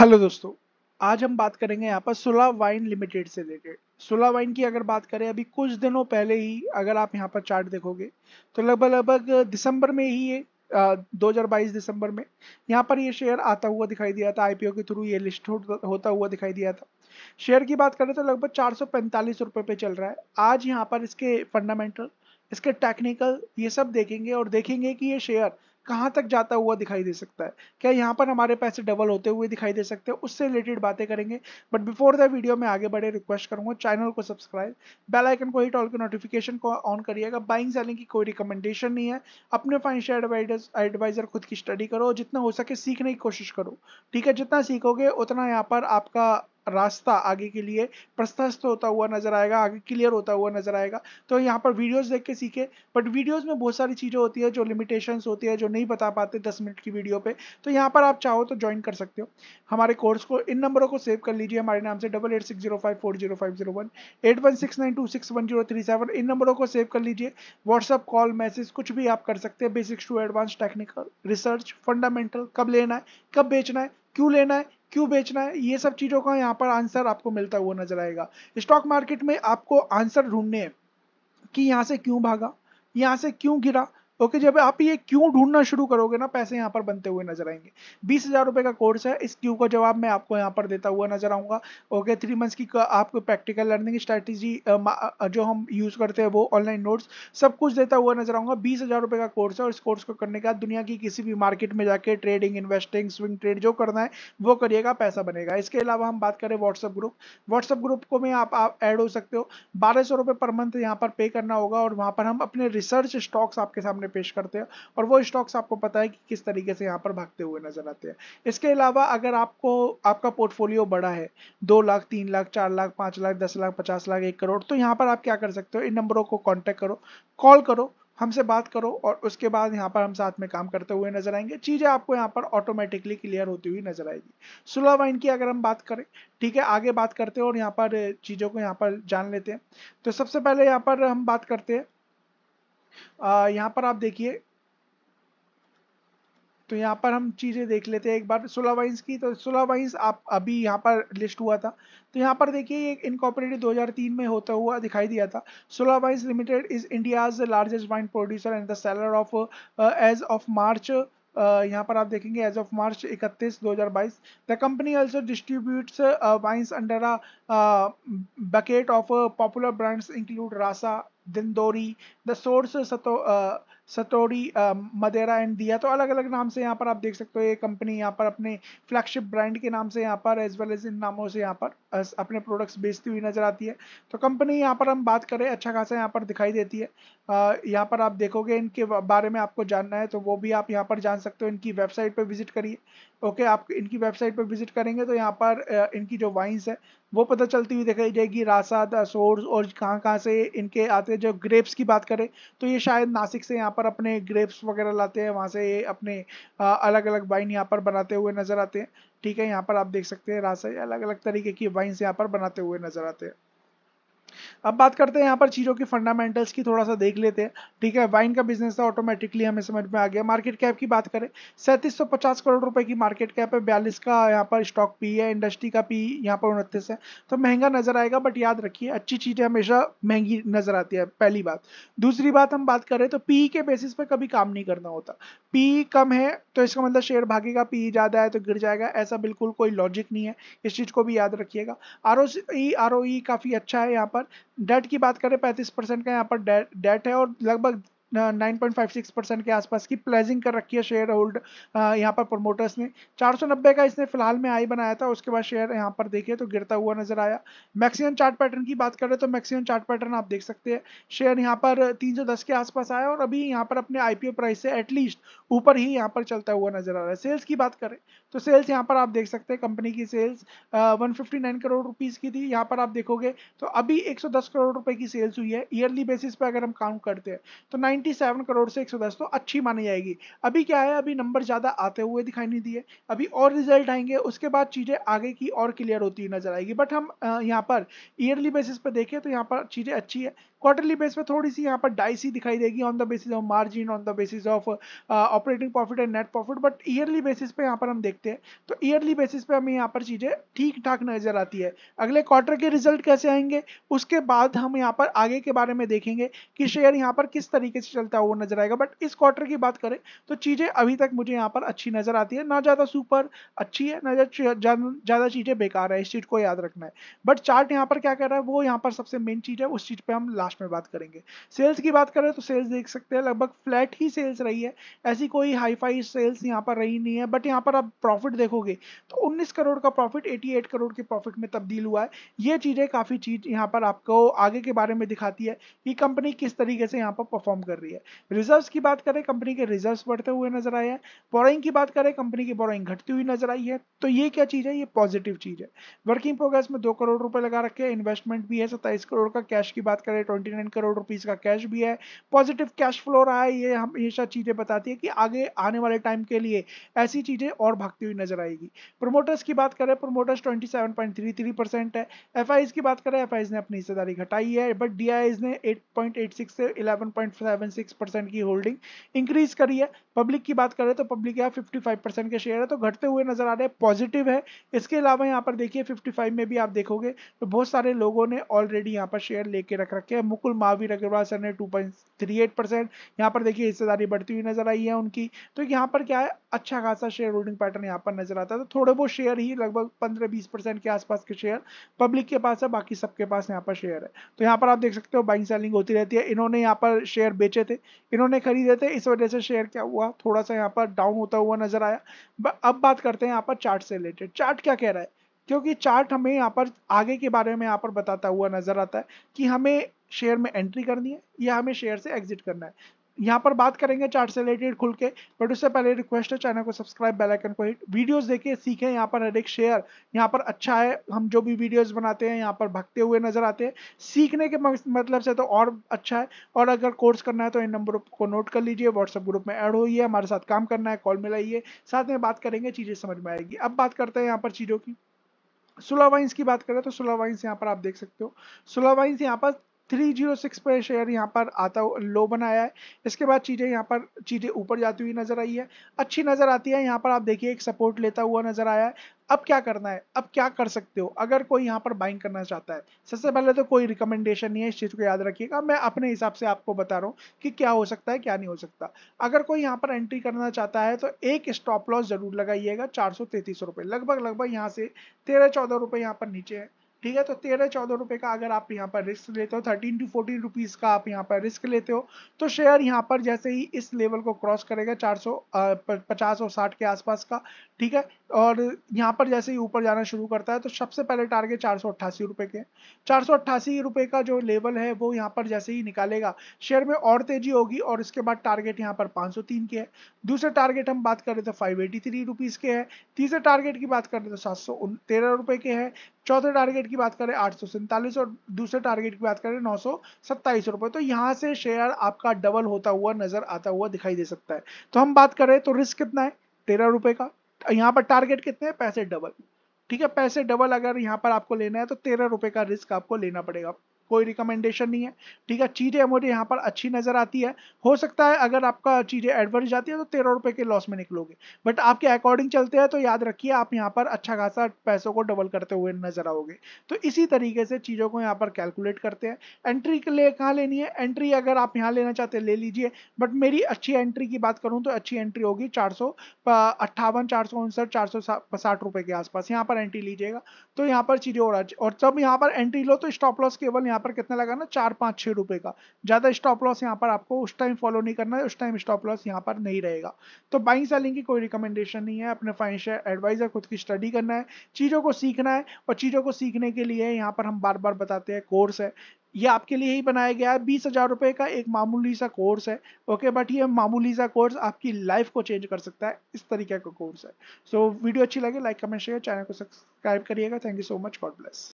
hello दोस्तों आज हम बात करेंगे यहाँ पर सुला वाइन लिमिटेड से रिलेटेड सुला वाइन की अगर बात करें अभी कुछ दिनों पहले ही अगर आप यहाँ पर चार्ट देखोगे तो लगभग लगभग दिसंबर में ही ये दो हजार बाईस दिसंबर में यहाँ पर ये शेयर आता हुआ दिखाई दिया था आईपीओ के थ्रू ये लिस्ट होता हुआ दिखाई दिया था शेयर की बात करें तो लगभग चार सौ पैंतालीस पे चल रहा है आज यहाँ पर इसके फंडामेंटल इसके टेक्निकल ये सब देखेंगे और देखेंगे कि ये शेयर कहाँ तक जाता हुआ दिखाई दे सकता है क्या यहाँ पर हमारे पैसे डबल होते हुए दिखाई दे सकते हैं उससे रिलेटेड बातें करेंगे बट बिफोर द वीडियो में आगे बढ़े रिक्वेस्ट करूँगा चैनल को सब्सक्राइब बेल आइकन को हिट ऑल के नोटिफिकेशन को ऑन करिएगा बाइंग सेलिंग की कोई रिकमेंडेशन नहीं है अपने फाइनेंशियल एडवाइजर खुद की स्टडी करो जितना हो सके सीखने की कोशिश करो ठीक है जितना सीखोगे उतना यहाँ पर आपका रास्ता आगे के लिए प्रशस्त होता हुआ नजर आएगा आगे क्लियर होता हुआ नजर आएगा तो यहाँ पर वीडियोस देख के सीखे बट वीडियोस में बहुत सारी चीज़ें होती है जो लिमिटेशंस होती है जो नहीं बता पाते दस मिनट की वीडियो पे तो यहाँ पर आप चाहो तो ज्वाइन कर सकते हो हमारे कोर्स को इन नंबरों को सेव कर लीजिए हमारे नाम से double eight six zero four zero nine two six one zero three seven इन नंबरों को सेव कर लीजिए व्हाट्सअप कॉल मैसेज कुछ भी आप कर सकते हैं basics to advance technical research fundamental कब लेना है कब बेचना है क्यों लेना है क्यों बेचना है ये सब चीज़ों का यहाँ पर आंसर आपको मिलता हुआ नजर आएगा स्टॉक मार्केट में आपको आंसर ढूंढने की कि यहाँ से क्यों भागा यहाँ से क्यों गिरा ओके जब आप ये क्यों ढूंढना शुरू करोगे ना पैसे यहाँ पर बनते हुए नजर आएंगे बीस हजार रुपए का कोर्स है इस क्यू का जवाब मैं आपको यहाँ पर देता हुआ नजर आऊंगा ओके थ्री मंथ्स की आपको प्रैक्टिकल लर्निंग स्ट्रैटेजी जो हम यूज करते हैं वो ऑनलाइन नोट्स सब कुछ देता हुआ नजर आऊंगा बीस हजार रुपए का कोर्स है और इस कोर्स को करने के बाद दुनिया की किसी भी मार्केट में जाके ट्रेडिंग इन्वेस्टिंग स्विंग ट्रेड जो करना है वो करिएगा पैसा बनेगा इसके अलावा हम बात करें व्हाट्सअप ग्रुप व्हाट्सअप ग्रुप को में आप, एड ऐड हो सकते हो बारह सौ रुपये पर मंथ यहाँ पर पे करना होगा और वहाँ पर हम अपने रिसर्च स्टॉक्स आपके सामने में पेश करते हैं और वो स्टॉक्स आपको पता है कि किस तरीके से यहाँ पर भागते हुए नजर आते हैं इसके अलावा अगर आपको आपका पोर्टफोलियो बड़ा है दो लाख तीन लाख चार लाख पाँच लाख दस लाख पचास लाख एक करोड़ तो यहाँ पर आप क्या कर सकते हो इन नंबरों को कॉन्टैक्ट करो कॉल करो हमसे बात करो और उसके बाद यहाँ पर हम साथ में काम करते हुए नजर आएंगे चीज़ें आपको यहाँ पर ऑटोमेटिकली क्लियर होती हुई नजर आएगी सुलह वाइन की अगर हम बात करें ठीक है आगे बात करते हैं और यहाँ पर चीज़ों को यहाँ पर जान लेते हैं तो सबसे पहले यहाँ पर हम बात करते हैं यहाँ पर आप देखिए तो यहाँ पर हम चीज़ें देख लेते हैं एक बार सोलह वाइंस की तो सोलह वाइंस आप अभी यहाँ पर लिस्ट हुआ था तो यहाँ पर देखिए ये इनकॉपरेटेड 2003 में होता हुआ दिखाई दिया था Sula wines limited is India's largest wine producer and the seller of as of March Uh, यहाँ पर आप देखेंगे as of March 31 2022 the company also distributes wines under a bucket of popular brands include Rasa Dindori the source Satori Madera and दिया तो अलग अलग नाम से यहाँ पर आप देख सकते हो ये कंपनी यहाँ पर अपने फ्लैगशिप ब्रांड के नाम से यहाँ पर एज वेल एज इन नामों से यहाँ पर अपने प्रोडक्ट्स बेचती हुई नजर आती है तो कंपनी यहाँ पर हम बात करें अच्छा खासा यहाँ पर दिखाई देती है यहाँ पर आप देखोगे इनके बारे में आपको जानना है तो वो भी आप यहाँ पर जान सकते हो इनकी वेबसाइट पर विजिट करिए ओके आप इनकी वेबसाइट पर विजिट करेंगे तो यहाँ पर इनकी जो वाइन्स है वो पता चलती हुई दिखाई जाएगी रासा द सोर्स और कहाँ कहाँ से इनके आते जो ग्रेप्स की बात करें करें तो ये शायद नासिक से यहाँ पर अपने ग्रेप्स वगैरह लाते हैं वहाँ से ये अपने अलग अलग वाइन यहाँ पर बनाते हुए नजर आते हैं ठीक है यहाँ पर आप देख सकते हैं रास अलग अलग तरीके की वाइन्स यहाँ पर बनाते हुए नजर आते हैं अब बात करते हैं यहाँ पर चीज़ों की फंडामेंटल्स की थोड़ा सा देख लेते हैं ठीक है वाइन का बिजनेस था ऑटोमेटिकली हमें समझ में आ गया मार्केट कैप की बात करें सैंतीस सौ पचास करोड़ रुपए की मार्केट कैप है बयालीस का यहाँ पर स्टॉक पी है इंडस्ट्री का पी यहाँ पर उनतीस है तो महंगा नजर आएगा बट याद रखिए अच्छी चीज़ें हमेशा महंगी नजर आती है पहली बात दूसरी बात हम बात करें तो पी के बेसिस पर कभी काम नहीं करना होता पी कम है तो इसका मतलब शेयर भागेगा पी ज़्यादा है तो गिर जाएगा ऐसा बिल्कुल कोई लॉजिक नहीं है इस चीज़ को भी याद रखिएगा R O E e, e काफ़ी अच्छा है यहाँ पर डेट की बात करें पैंतीस परसेंट का यहाँ पर डेट है और लगभग 9.56 परसेंट के आसपास की प्लेजिंग कर रखी है शेयर होल्ड यहाँ पर प्रोमोटर्स ने 490 का इसने फिलहाल में आई बनाया था उसके बाद शेयर यहाँ पर देखिए तो गिरता हुआ नजर आया मैक्सिमम चार्ट पैटर्न की बात करें तो मैक्सिमम चार्ट पैटर्न आप देख सकते हैं शेयर यहाँ पर 310 के आसपास आया और अभी यहाँ पर अपने आईपीओ प्राइस से एटलीस्ट ऊपर ही यहाँ पर चलता हुआ नजर आ रहा है सेल्स की बात करें तो सेल्स यहाँ पर आप देख सकते हैं कंपनी की सेल्स वन करोड़ रुपीज़ की थी यहाँ पर आप देखोगे तो अभी एक करोड़ रुपए की सेल्स हुई है ईयरली बेसिस पर अगर हम काउंट करते हैं तो नाइन 97 करोड़ से 110 तो अच्छी मानी जाएगी अभी क्या है अभी नंबर ज़्यादा आते हुए दिखाई नहीं दिए अभी और रिजल्ट आएंगे उसके बाद चीज़ें आगे की और क्लियर होती हुई नजर आएगी बट हम यहाँ पर ईयरली बेसिस पर देखें तो यहाँ पर चीज़ें अच्छी है क्वार्टरली बेस पे थोड़ी सी यहाँ पर डाइसी दिखाई देगी on the basis of margin on the basis of operating profit and net profit but yearly basis पे यहाँ पर हम देखते हैं तो ईयरली बेसिस पे हमें यहाँ पर चीज़ें ठीक ठाक नजर आती है अगले क्वार्टर के रिजल्ट कैसे आएंगे उसके बाद हम यहाँ पर आगे के बारे में देखेंगे कि शेयर यहाँ पर किस तरीके से चलता हुआ नजर आएगा बट इस क्वार्टर की बात करें तो चीज़ें अभी तक मुझे यहाँ पर अच्छी नजर आती है ना ज़्यादा सुपर अच्छी है ना ज़्यादा चीज़ें बेकार है इस चीज़ को याद रखना है बट चार्ट यहाँ पर क्या कर रहा है वो यहाँ पर सबसे मेन चीज़ है उस चीज़ पर हम लास्ट में बात करेंगे सेल्स की बात करें तो सेल्स देख सकते हैं लगभग फ्लैट ही सेल्स रही है ऐसी कोई हाई सेल्स यहाँ पर रही नहीं है बट यहाँ पर आप प्रॉफिट देखोगे तो उन्नीस करोड़ का प्रॉफिट एटी करोड़ के प्रॉफिट में तब्दील हुआ है ये चीज़ें काफ़ी चीज़ यहाँ पर आपको आगे के बारे में दिखाती है कि कंपनी किस तरीके से यहाँ पर परफॉर्म कर रही है रिजर्व की बात करें कंपनी के रिजर्व बढ़ते हुए नजर आए हैं बोराइंग की बात करें कंपनी की बोराइंग घटती हुई नजर आई है तो ये क्या चीज़ है ये पॉजिटिव चीज़ है वर्किंग प्रोग्रेस में दो करोड़ रुपए लगा रखे हैं इन्वेस्टमेंट भी है सत्ताईस करोड़ का कैश की बात करें ट्वेंटी नाइन करोड़ रुपीज़ का कैश भी है पॉजिटिव कैश फ्लो रहा है ये हमेशा चीज़ें बताती है कि आगे आने वाले टाइम के लिए ऐसी चीज़ें और भागती हुई नजर आएगी प्रोमोटर्स की बात करें promoters twenty seven point three three percent है एफ की बात करें एफ ने अपनी हिस्सेदारी घटाई है बट डी ने एट से इलेवन 6.6 परसेंट की होल्डिंग इंक्रीज करी है पब्लिक की बात करें तो पब्लिक यहाँ 55 परसेंट के शेयर है तो घटते हुए नजर आ रहे हैं पॉजिटिव है इसके अलावा यहाँ पर देखिए 55 में भी आप देखोगे तो बहुत सारे लोगों ने ऑलरेडी यहाँ पर शेयर लेके रख रखे हैं मुकुल महावीर अग्रवाल सर ने टू पॉइंट पर देखिए हिस्सेदारी बढ़ती हुई नजर आई है उनकी तो यहाँ पर क्या है अच्छा खासा शेयर होल्डिंग पैटर्न यहाँ पर नजर आता है तो थोड़े बहुत शेयर ही लगभग पंद्रह बीस परसेंट के आसपास के शेयर पब्लिक के पास है बाकी सबके पास यहाँ पर शेयर है तो यहाँ पर आप देख सकते हो बाइंग सेलिंग होती रहती है इन्होंने यहाँ पर शेयर बेच बेचे थे इन्होंने खरीदे थे इस वजह से शेयर क्या हुआ थोड़ा सा यहाँ पर डाउन होता हुआ नजर आया अब बात करते हैं यहाँ पर चार्ट से रिलेटेड चार्ट क्या कह रहा है क्योंकि चार्ट हमें यहाँ पर आगे के बारे में यहाँ पर बताता हुआ नजर आता है कि हमें शेयर में एंट्री करनी है या हमें शेयर से एग्जिट करना है यहाँ पर बात करेंगे चार्ट से रिलेटेड खुल के बट उससे पहले रिक्वेस्ट है चैनल को सब्सक्राइब बेल आइकन को हिट वीडियोस देखिए सीखें यहाँ पर हर एक शेयर यहाँ पर अच्छा है हम जो भी वीडियोस बनाते हैं यहाँ पर भगते हुए नजर आते हैं सीखने के मतलब से तो और अच्छा है और अगर कोर्स करना है तो इन नंबरों को नोट कर लीजिए व्हाट्सअप ग्रुप में एड होइए हमारे साथ काम करना है कॉल मिलाइए साथ में बात करेंगे चीज़ें समझ में आएगी अब बात करते हैं यहाँ पर चीज़ों की सोलह की बात करें तो सोलह यहाँ पर आप देख सकते हो सोलह यहाँ पर थ्री जीरो सिक्स पर शेयर यहाँ पर आता लो बनाया है इसके बाद चीज़ें यहाँ पर चीज़ें ऊपर जाती हुई नज़र आई है अच्छी नज़र आती है यहाँ पर आप देखिए एक सपोर्ट लेता हुआ नज़र आया है अब क्या करना है अब क्या कर सकते हो अगर कोई यहाँ पर बाइंग करना चाहता है सबसे पहले तो कोई रिकमेंडेशन नहीं है इस चीज़ को याद रखिएगा मैं अपने हिसाब से आपको बता रहा हूँ कि क्या हो सकता है क्या नहीं हो सकता अगर कोई यहाँ पर एंट्री करना चाहता है तो एक स्टॉप लॉस जरूर लगाइएगा चार सौ लगभग लगभग यहाँ से तेरह चौदह रुपये यहाँ पर नीचे है ठीक है तो तेरह चौदह रुपए का अगर आप यहाँ पर रिस्क लेते हो थर्टीन टू फोर्टीन रुपीज का आप यहाँ पर रिस्क लेते हो तो शेयर यहाँ पर जैसे ही इस लेवल को क्रॉस करेगा चार सौ पचास और साठ के आसपास का ठीक है और यहाँ पर जैसे ही ऊपर जाना शुरू करता है तो सबसे पहले टारगेट चार सौ अट्ठासी रुपए के चार सौ अट्ठासी रुपए का जो लेवल है वो यहाँ पर जैसे ही निकालेगा शेयर में और तेजी होगी और इसके बाद टारगेट यहाँ पर पांच सौ तीन के है दूसरे टारगेट हम बात करें तो फाइव एटी थ्री रुपीज़ के है तीसरे टारगेट की बात करें तो सात सौ तेरह रुपए के है चौथे टारगेट की बात करें आठ और दूसरे टारगेट की बात करें नौ रुपए तो यहाँ से शेयर आपका डबल होता हुआ नजर आता हुआ दिखाई दे सकता है तो हम बात करें तो रिस्क कितना है तेरह रुपए का यहाँ पर टारगेट कितने हैं पैसे डबल ठीक है पैसे डबल अगर यहाँ पर आपको लेना है तो तेरह रुपए का रिस्क आपको लेना पड़ेगा कोई रिकमेंडेशन नहीं है ठीक है चीज़ें मुझे यहाँ पर अच्छी नज़र आती है हो सकता है अगर आपका चीज़ें एडवर्स जाती है तो तेरह रुपये के लॉस में निकलोगे बट आपके अकॉर्डिंग चलते हैं तो याद रखिए आप यहाँ पर अच्छा खासा पैसों को डबल करते हुए नज़र आओगे तो इसी तरीके से चीज़ों को यहाँ पर कैलकुलेट करते हैं एंट्री के लिए कहाँ लेनी है एंट्री अगर आप यहाँ लेना चाहते हैं ले लीजिए बट मेरी अच्छी एंट्री की बात करूँ तो अच्छी एंट्री होगी चार सौ अट्ठावन चार सौ उनसठ चार सौ साठ के आसपास यहाँ पर एंट्री लीजिएगा तो यहाँ पर चीज़ें और जब यहाँ पर एंट्री लो तो स्टॉप लॉस केवल यहाँ यहाँ पर कितना लगाना चार पाँच छः रुपये का ज़्यादा स्टॉप लॉस यहाँ पर आपको उस टाइम फॉलो नहीं करना है उस टाइम स्टॉप लॉस यहाँ पर नहीं रहेगा तो बाइंग सेलिंग की कोई रिकमेंडेशन नहीं है अपने फाइनेंशियल एडवाइजर खुद की स्टडी करना है चीज़ों को सीखना है और चीज़ों को सीखने के लिए यहाँ पर हम बार बार बताते हैं कोर्स है ये आपके लिए ही बनाया गया है बीस हजार रुपये का एक मामूली सा कोर्स है ओके बट ये मामूली सा कोर्स आपकी लाइफ को चेंज कर सकता है इस तरीके का कोर्स है सो so, वीडियो अच्छी लगे लाइक कमेंट शेयर चैनल को सब्सक्राइब करिएगा thank you so much god bless